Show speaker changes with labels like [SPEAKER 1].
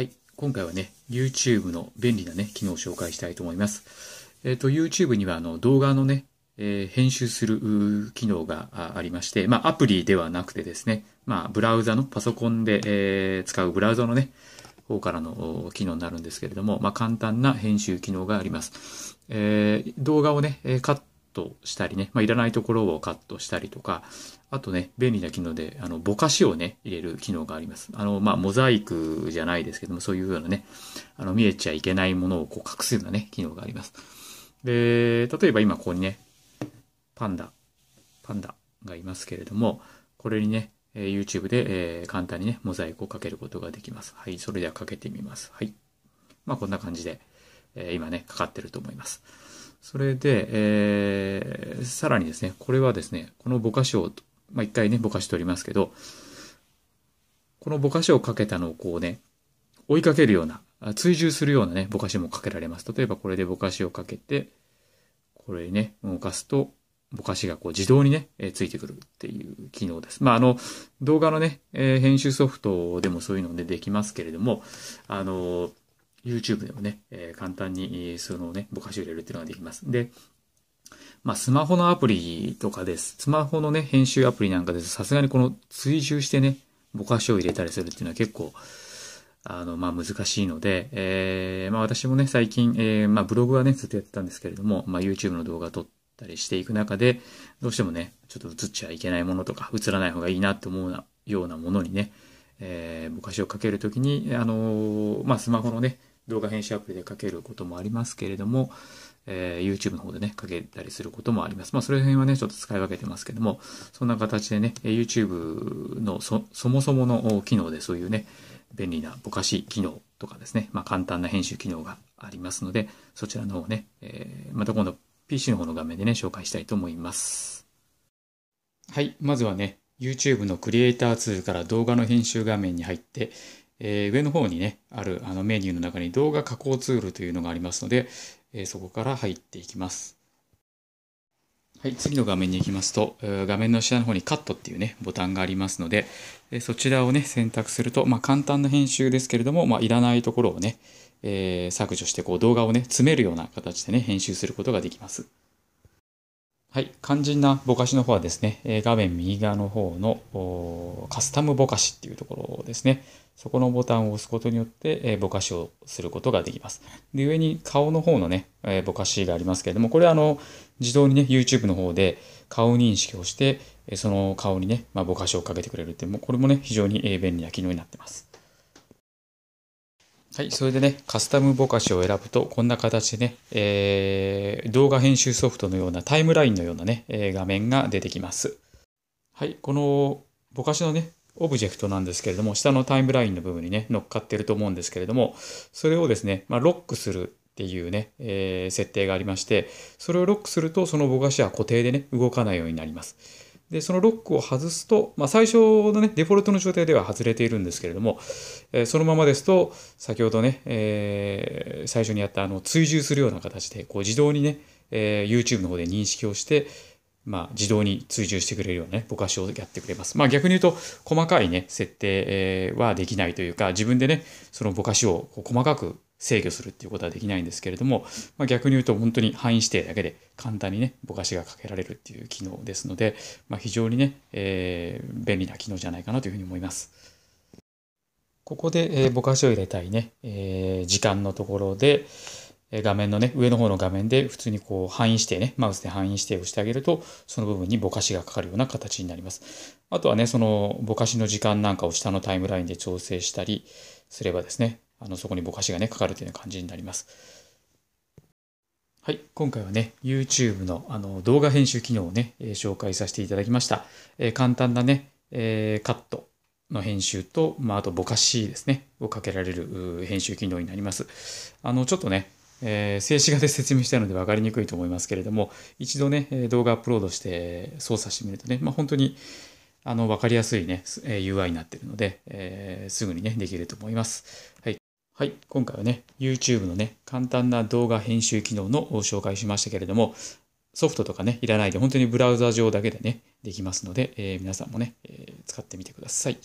[SPEAKER 1] はい。今回はね、YouTube の便利なね、機能を紹介したいと思います。えっ、ー、と、YouTube にはあの動画のね、えー、編集する機能がありまして、まあ、アプリではなくてですね、まあ、ブラウザの、パソコンで、えー、使うブラウザのね、方からの機能になるんですけれども、まあ、簡単な編集機能があります。えー、動画をね、カットしたりね、まあ、いらないところをカットしたりとか、あとね、便利な機能で、あの、ぼかしをね、入れる機能があります。あの、まあ、モザイクじゃないですけども、そういうようなね、あの、見えちゃいけないものをこう隠すようなね、機能があります。で、例えば今ここにね、パンダ、パンダがいますけれども、これにね、え YouTube で、え簡単にね、モザイクをかけることができます。はい、それではかけてみます。はい。まあ、こんな感じで、え今ね、かかってると思います。それで、えー、さらにですね、これはですね、このぼかしを、まあ、一回ね、ぼかし取りますけど、このぼかしをかけたのをこうね、追いかけるような、追従するようなね、ぼかしもかけられます。例えばこれでぼかしをかけて、これね、動かすと、ぼかしがこう自動にね、えついてくるっていう機能です。まあ、あの、動画のね、えー、編集ソフトでもそういうのでできますけれども、あのー YouTube でもね、えー、簡単にそのね、ぼかし入れるっていうのができます。で、まあ、スマホのアプリとかです。スマホのね、編集アプリなんかです。さすがにこの追従してね、ぼかしを入れたりするっていうのは結構、あの、まあ、難しいので、えー、まあ、私もね、最近、えー、まあ、ブログはね、ずっとやってたんですけれども、まあ、YouTube の動画撮ったりしていく中で、どうしてもね、ちょっと映っちゃいけないものとか、映らない方がいいなって思うようなものにね、えー、ぼかしをかけるときに、あのー、まあ、スマホのね、動画編集アプリでかけることもありますけれども、えー、YouTube の方でね、かけたりすることもあります。まあ、それ辺はね、ちょっと使い分けてますけども、そんな形でね、YouTube のそもそもの機能でそういうね、便利なぼかし機能とかですね、まあ、簡単な編集機能がありますので、そちらの方ね、えー、また今度 PC の方の画面でね、紹介したいと思います。はい、まずはね、YouTube のクリエイターツールから動画の編集画面に入って、えー、上の方にね、あるあのメニューの中に動画加工ツールというのがありますので、えー、そこから入っていきます。はい、次の画面に行きますと、画面の下の方にカットっていうね、ボタンがありますので、でそちらをね、選択すると、まあ、簡単な編集ですけれども、まあ、いらないところをね、えー、削除してこう動画をね、詰めるような形でね、編集することができます。はい、肝心なぼかしの方はですね、画面右側の方のカスタムぼかしっていうところですね。そこのボタンを押すことによって、えぼかしをすることができます。で、上に顔の方のね、えぼかしがありますけれども、これはあの、自動にね、YouTube の方で顔認識をして、その顔にね、まあ、ぼかしをかけてくれるって、もうこれもね、非常に便利な機能になってます。はい、それでね、カスタムぼかしを選ぶと、こんな形でね、えー、動画編集ソフトのようなタイムラインのようなね、えー、画面が出てきます。はい、このぼかしのね、オブジェクトなんですけれども、下のタイムラインの部分にね、乗っかってると思うんですけれども、それをですね、まあ、ロックするっていうね、えー、設定がありまして、それをロックすると、そのぼかしは固定でね、動かないようになります。で、そのロックを外すと、まあ、最初のね、デフォルトの状態では外れているんですけれども、えー、そのままですと、先ほどね、えー、最初にやったあの追従するような形で、こう自動にね、えー、YouTube の方で認識をして、まあ、自動に追従してくれるようなね、ぼかしをやってくれます。まあ、逆に言うと、細かいね、設定はできないというか、自分でね、そのぼかしを細かく制御するっていうことはできないんですけれども、まあ、逆に言うと本当に範囲指定だけで簡単にね、ぼかしがかけられるっていう機能ですので、まあ、非常にね、えー、便利な機能じゃないかなというふうに思います。ここで、えー、ぼかしを入れたいね、えー、時間のところで、画面のね、上の方の画面で普通にこう範囲指定ね、マウスで範囲指定をしてあげると、その部分にぼかしがかかるような形になります。あとはね、そのぼかしの時間なんかを下のタイムラインで調整したりすればですね、あのそこにぼかしがねかかるという感じになります。はい、今回はね、YouTube のあの動画編集機能をね、えー、紹介させていただきました。えー、簡単なね、えー、カットの編集と、まあ、あとぼかしですね、をかけられる編集機能になります。あのちょっとね、えー、静止画で説明したので分かりにくいと思いますけれども、一度ね、動画アップロードして操作してみるとね、まあ、本当にあの分かりやすいね、UI になっているので、えー、すぐにね、できると思います。はいはい、今回はね、YouTube のね、簡単な動画編集機能の紹介しましたけれども、ソフトとかね、いらないで、本当にブラウザ上だけでね、できますので、えー、皆さんもね、えー、使ってみてください。